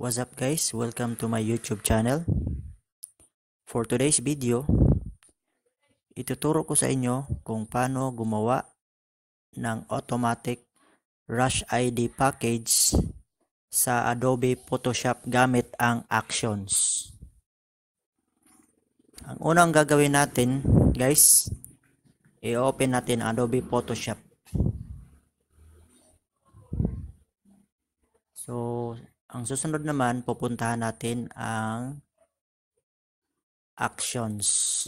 What's up guys? Welcome to my YouTube channel. For today's video, ituturo ko sa inyo kung paano gumawa ng automatic Rush ID package sa Adobe Photoshop gamit ang actions. Ang unang gagawin natin, guys, i-open natin Adobe Photoshop. So, ang susunod naman, pupuntahan natin ang actions.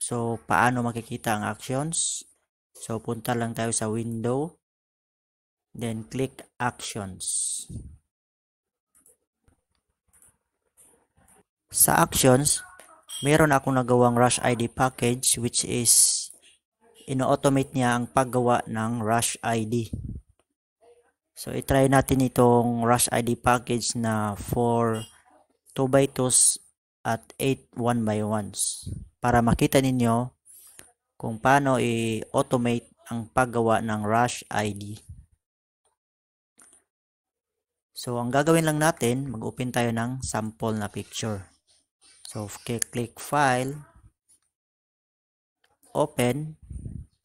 So, paano makikita ang actions? So, punta lang tayo sa window. Then, click actions. Sa actions, meron akong nagawang Rush ID package which is ino-automate niya ang paggawa ng Rush ID. So, itry natin itong Rush ID package na for 2x2 at 8 1x1s para makita ninyo kung paano i-automate ang paggawa ng Rush ID. So, ang gagawin lang natin, mag-open tayo ng sample na picture. So, click File, Open,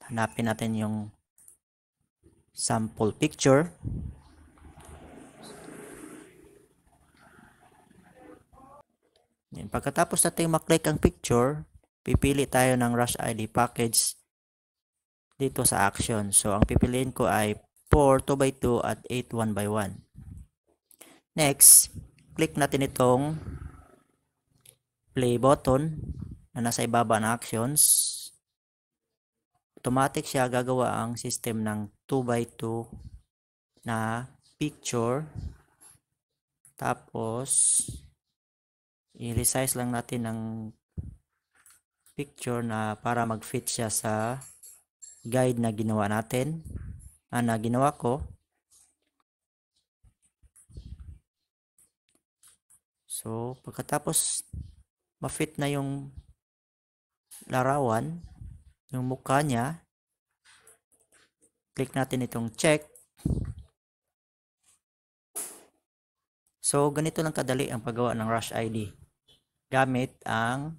hanapin natin yung sample picture. Yan. Pagkatapos natin maklik ang picture, pipili tayo ng Rush ID package dito sa action. So, ang pipiliin ko ay 4 2x2 at 8 1x1. Next, click natin itong play button na nasa ibaba ng actions automatic siya gagawa ang system ng 2x2 na picture. Tapos, i-resize lang natin ang picture na para mag-fit siya sa guide na ginawa natin. Ah, na ginawa ko. So, pagkatapos ma-fit na yung larawan, yung mukha niya. Click natin itong check. So, ganito lang kadali ang paggawa ng Rush ID gamit ang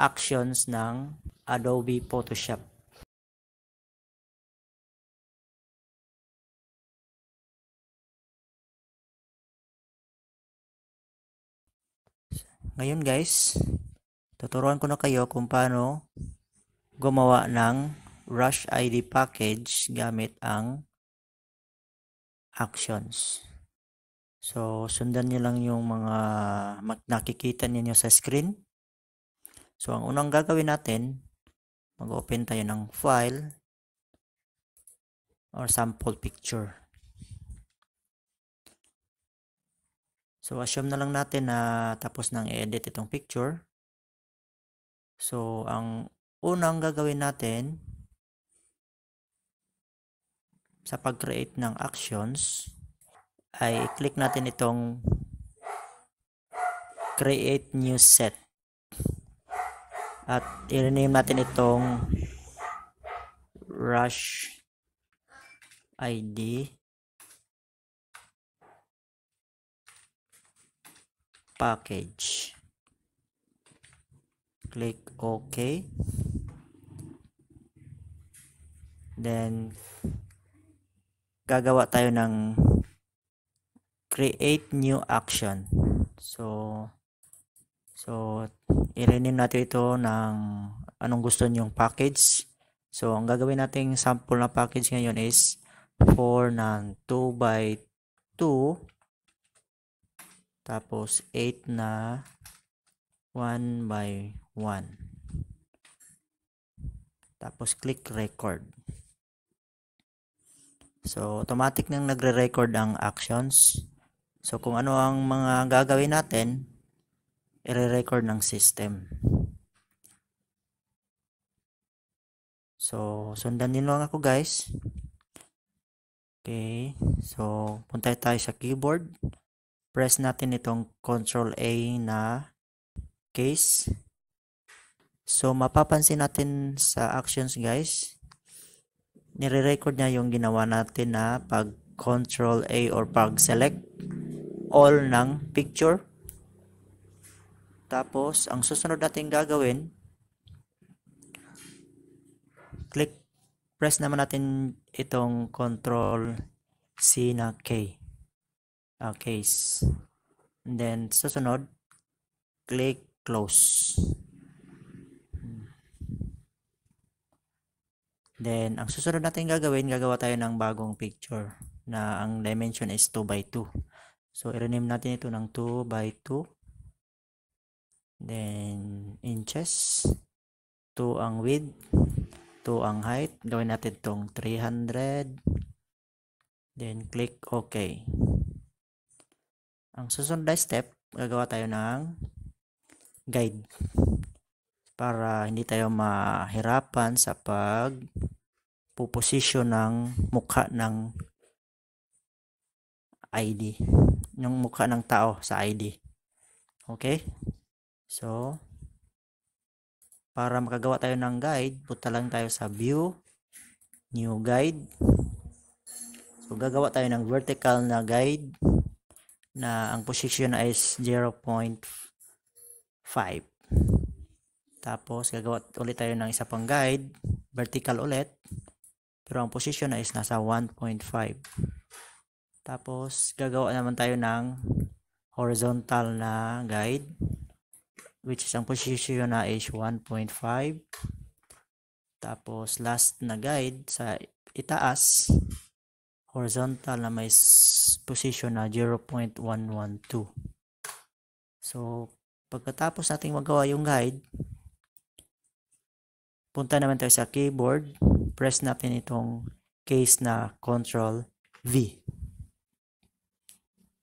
actions ng Adobe Photoshop. Ngayon guys, tuturuan ko na kayo kung paano gumawa ng rush ID package gamit ang actions. So, sundan niyo lang yung mga nakikita niyo sa screen. So, ang unang gagawin natin, mag-open tayo ng file or sample picture. So, assume na lang natin na tapos nang i-edit itong picture. So, ang Una ang gagawin natin sa pag-create ng actions ay click natin itong create new set at i-rename natin itong rush ID package click okay Then, gagawa tayo ng create new action. So, so, i-rename natin ito ng anong gusto nyong package. So, ang gagawin nating sample na package ngayon is 4 ng 2 by 2 tapos 8 na 1 by 1 tapos click record So, automatic nang nagre-record ang actions. So, kung ano ang mga gagawin natin, i-record ng system. So, sundan din lang ako guys. Okay. So, punta tayo sa keyboard. Press natin itong Control A na case. So, mapapansin natin sa actions guys nire-record niya yung ginawa natin na pag control A or pag select all ng picture. Tapos, ang susunod natin gagawin, click, press naman natin itong control C na K. Uh, case. And then, susunod, click close. Then, ang susunod natin gagawin, gagawa tayo ng bagong picture na ang dimension is 2 by 2. So, i-rename natin ito ng 2 by 2. Then, inches. 2 ang width. 2 ang height. Gawin natin tong 300. Then, click OK. Ang susunod na step, gagawa tayo ng guide para hindi tayo mahirapan sa pag position ng mukha ng ID ng mukha ng tao sa ID okay so para makagawa tayo ng guide punta lang tayo sa view new guide so gagawa tayo ng vertical na guide na ang position is 0.5 tapos, gagawa ulit tayo ng isa pang guide. Vertical ulit. Pero ang position na is nasa 1.5. Tapos, gagawa naman tayo ng horizontal na guide. Which is ang position na is 1.5. Tapos, last na guide sa itaas. Horizontal na may position na 0.112. So, pagkatapos nating magawa yung guide, punta naman tayo sa keyboard. Press natin itong case na Control V.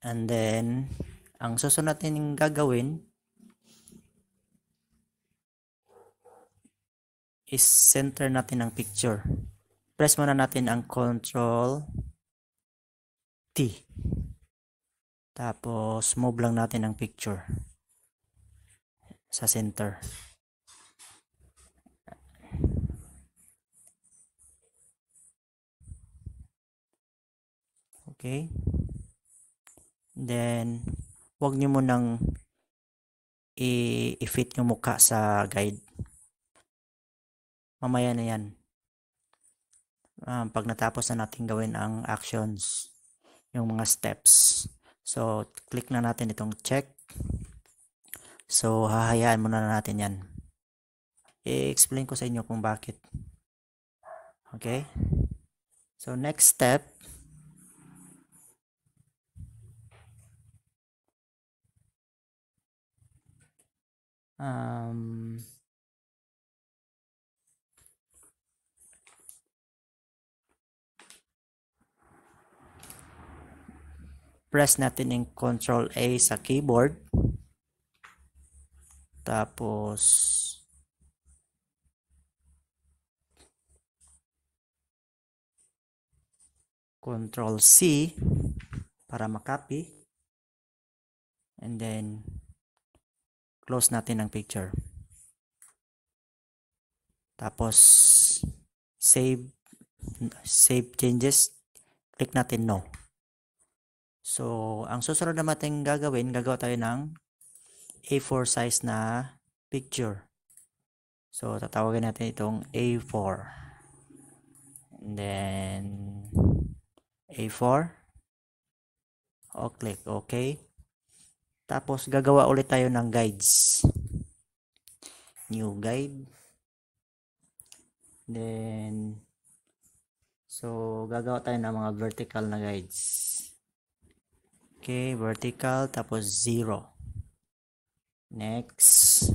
And then, ang susunod natin yung gagawin is center natin ang picture. Press muna natin ang Control T. Tapos, move lang natin ang picture sa center. Okay? Then, wag nyo mo nang i-fit yung mukha sa guide. Mamaya na yan. Um, pag natapos na natin gawin ang actions, yung mga steps. So, click na natin itong check. So, hahayaan muna na natin yan. I-explain ko sa inyo kung bakit. Okay? So, next step, um, press natin yung control A sa keyboard tapos control C para makopy and then close natin ang picture. Tapos, save, save changes, click natin no. So, ang susunod na natin gagawin, gagawa tayo ng A4 size na picture. So, tatawagin natin itong A4. And then, A4. O, click okay. Tapos, gagawa ulit tayo ng guides. New guide. Then, so, gagawa tayo ng mga vertical na guides. Okay, vertical, tapos zero. Next,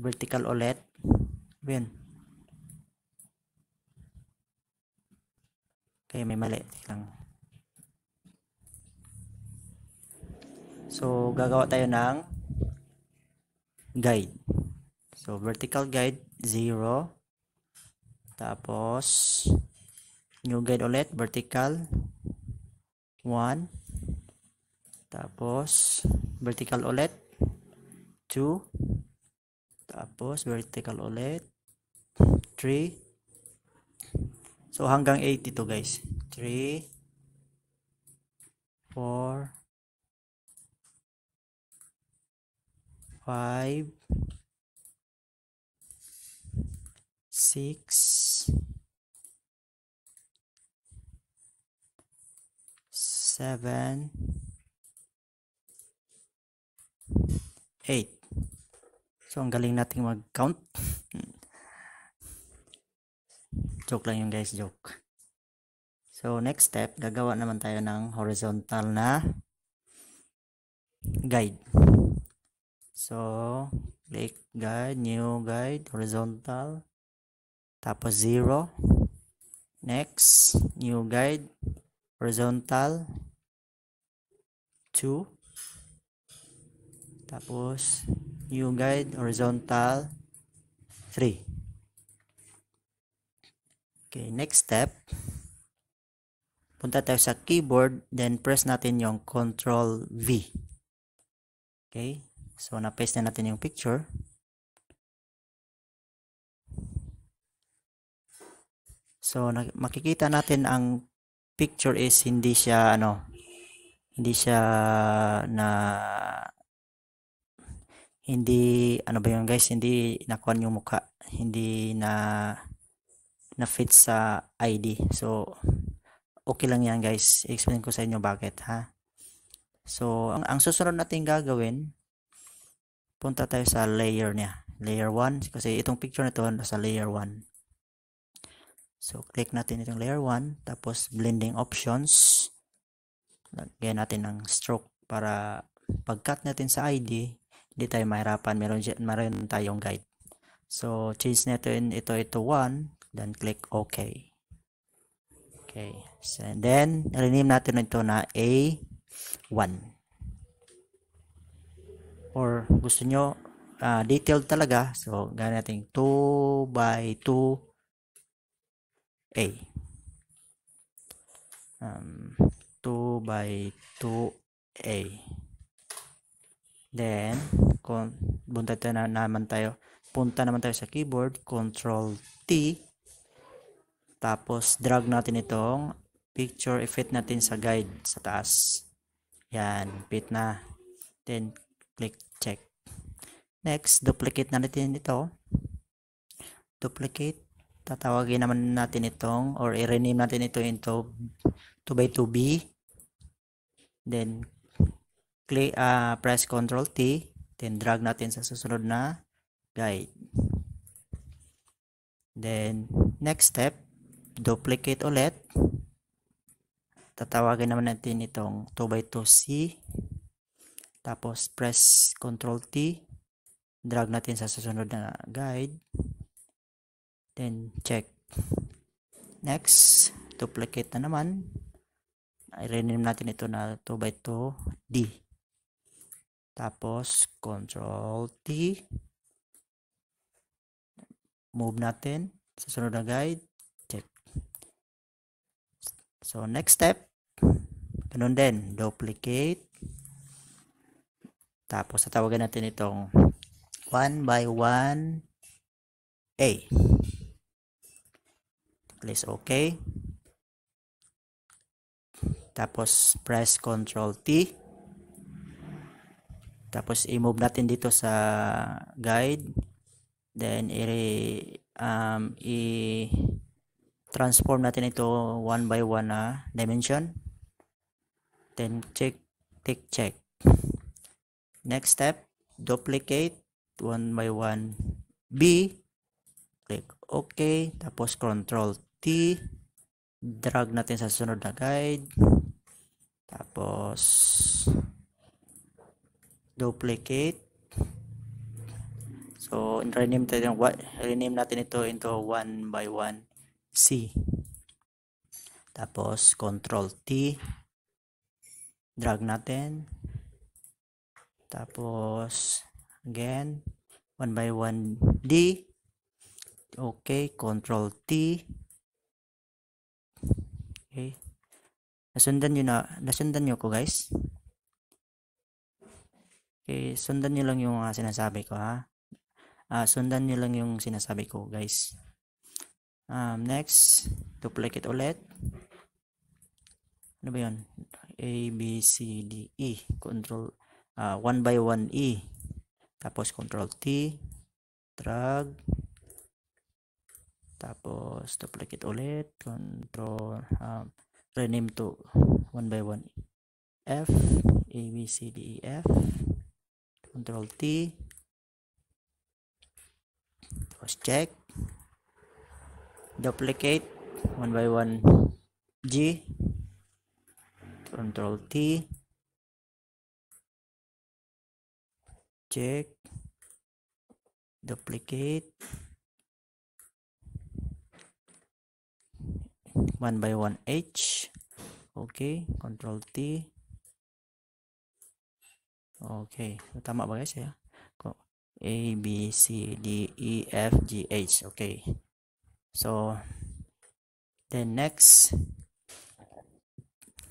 vertical ulit. Win. Okay, may mali. Lang. So, gagawa tayo ng guide. So, vertical guide, 0. Tapos, new guide ulit, vertical, 1. Tapos, vertical ulit, 2. Tapos, vertical ulit, 3. So, hanggang 8 ito guys. 3, 4, five, six, seven, eight. So, ang galing nating mag-count. joke lang yung guys, joke. So, next step, gagawa naman tayo ng horizontal na guide. So, click guide, new guide, horizontal. Tapos 0. Next, new guide, horizontal. 2. Tapos, new guide, horizontal. 3. Okay, next step. Punta tayo sa keyboard, then press natin yung Control V. Okay, So, na-paste na natin yung picture. So, makikita natin ang picture is hindi siya, ano, hindi siya na, hindi, ano ba yun guys, hindi nakuha yung mukha. Hindi na, na-fit sa ID. So, okay lang yan guys. I Explain ko sa inyo bakit, ha? So, ang, ang susunod natin gagawin, punta tayo sa layer niya layer 1 kasi itong picture na ito nasa layer 1 so click natin itong layer 1 tapos blending options lagyan natin ng stroke para pag-cut natin sa ID hindi tayo mahirapan meron, meron tayong guide so change natin ito ito 1 then click OK okay so, and then rename natin ito na A1 or gusto nyo uh, detailed talaga, so gawin natin 2 by 2A. Um, 2 by 2A. Then, kung bunta na naman tayo, punta naman tayo sa keyboard, control T, tapos drag natin itong picture, i-fit natin sa guide sa taas. Yan, fit na. Then, click check next duplicate na natin ito duplicate tatawagin naman natin itong or i-rename natin ito into 2 by 2b then click, uh, press control T then drag natin sa susunod na guide then next step duplicate ulit tatawagin naman natin itong 2 by 2c tapos, press Control T. Drag natin sa susunod na guide. Then, check. Next, duplicate na naman. I-rename natin ito na 2 by 2 D. Tapos, Control T. Move natin. Sa susunod na guide, check. So, next step, ganun din. Duplicate tapos, tatawagan natin itong 1 by 1A. Please okay. Tapos, press Control T. Tapos, i-move natin dito sa guide. Then, i- um, i-transform natin ito 1 by 1 na dimension. Then, check, tick, check. Next step, duplicate one by one. B, click OK. Tapos Control T, drag natin sa sunod na guide. Tapos, duplicate. So, rename, natin what rename natin ito into 1 by 1 C. Tapos, Control T. Drag natin. Tapos, again, one by one, D. Okay, Control T. Okay. Nasundan nyo na, nasundan nyo ko guys. Okay, sundan nyo lang yung uh, sinasabi ko ha. Uh, sundan nyo lang yung sinasabi ko guys. Um, next, duplicate ulit. Ano ba yun? A, B, C, D, E. Control uh, one by one E tapos control T drag tapos duplicate ulit control um, rename to one by one F A B C D E F control T tapos check duplicate one by one G control T check duplicate one by one H oke okay, control T oke okay, utama apa guys ya kok A B C D E F G H oke okay. so the next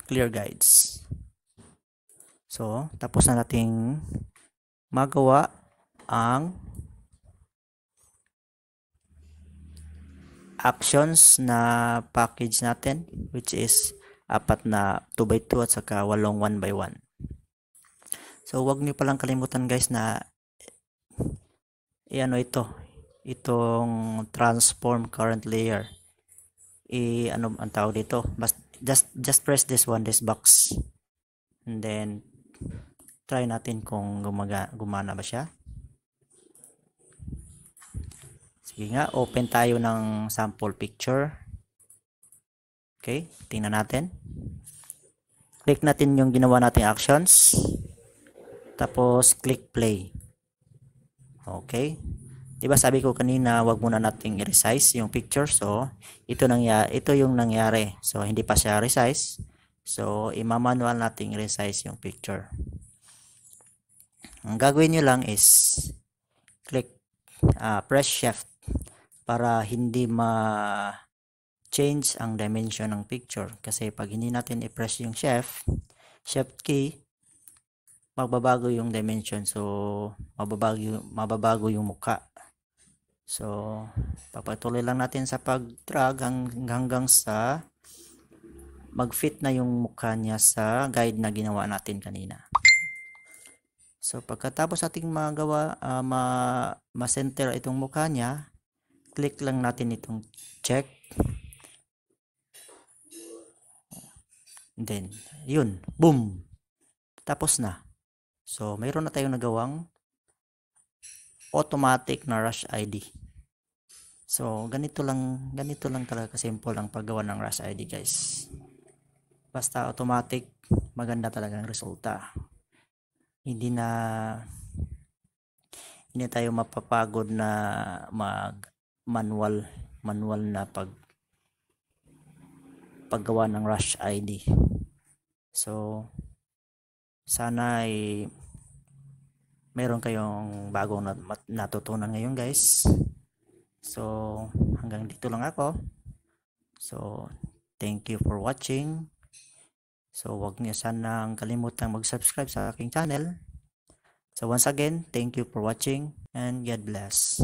clear guides so tapos na nating magawa ang actions na package natin which is apat na 2x2 at saka walong 1x1. So wag niyo palang kalimutan guys na iano ito itong transform current layer i ano ang tawag dito just just press this one this box and then try natin kung gumaga, gumana ba siya. Sige nga, open tayo ng sample picture. Okay, tingnan natin. Click natin yung ginawa nating actions. Tapos, click play. Okay. Diba sabi ko kanina, wag muna nating resize yung picture. So, ito, nangyari, ito yung nangyari. So, hindi pa siya resize. So, imamanual nating resize yung picture. Ang gagawin nyo lang is click, uh, press shift para hindi ma change ang dimension ng picture. Kasi pag hindi natin i-press yung shift, shift key, magbabago yung dimension. So, mababago, mababago yung mukha. So, papatuloy lang natin sa pag-drag hanggang sa mag-fit na yung mukha niya sa guide na ginawa natin kanina. So pagkatapos ating magawa, uh, ma, ma-center itong mukha niya, click lang natin itong check. Then, yun, boom. Tapos na. So, mayroon na tayong nagawang automatic na rush ID. So, ganito lang, ganito lang talaga simple ang paggawa ng rush ID, guys. Basta automatic, maganda talaga ang resulta hindi na hindi tayo mapapagod na mag manual manual na pag paggawa ng rush ID. So sana ay meron kayong bagong natutunan ngayon guys. So hanggang dito lang ako. So thank you for watching. So, wag niya sanang kalimutan mag-subscribe sa aking channel. So, once again, thank you for watching and God bless.